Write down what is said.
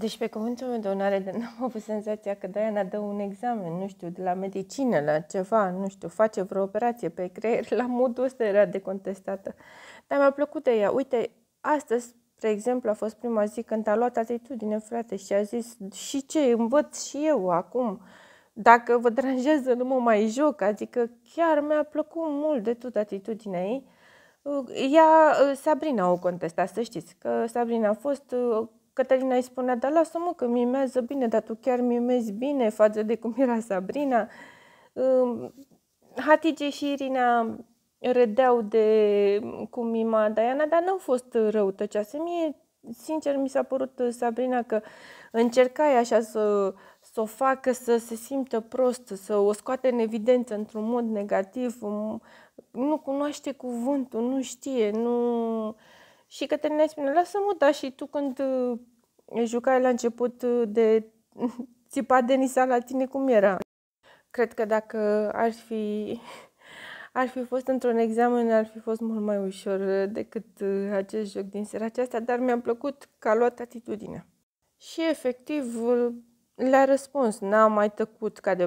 Deci pe cuvântul meu de onoare de n-am avut senzația că Diana dă un examen, nu știu, de la medicină, la ceva, nu știu, face vreo operație pe creier, la modul ăsta era de contestată. Dar mi-a plăcut de ea. Uite, astăzi, spre exemplu, a fost prima zi când a luat atitudine, frate, și a zis, și ce, învăț și eu acum, dacă vă deranjează, nu mă mai joc, adică chiar mi-a plăcut mult de tot atitudinea ei. Ea, Sabrina o contesta, să știți, că Sabrina a fost Cătălina îi spunea, dar lasă-mă că mimează bine, dar tu chiar mimezi bine față de cum era Sabrina. Hatice și Irina râdeau de cum mima Diana, dar n-au fost răutăcioase. Mie, sincer, mi s-a părut uh, Sabrina că încercai așa să, să o facă să se simtă prost, să o scoate în evidență într-un mod negativ. Nu cunoaște cuvântul, nu știe, nu și Cătălina îi spune, lasă-mă, da, și tu când uh, jucai la început uh, de țipa Denisa la tine, cum era? Cred că dacă ar fi, ar fi fost într-un examen, ar fi fost mult mai ușor uh, decât acest joc din seara aceasta, dar mi-a plăcut că a luat atitudinea. Și efectiv le-a răspuns, n-a mai tăcut ca de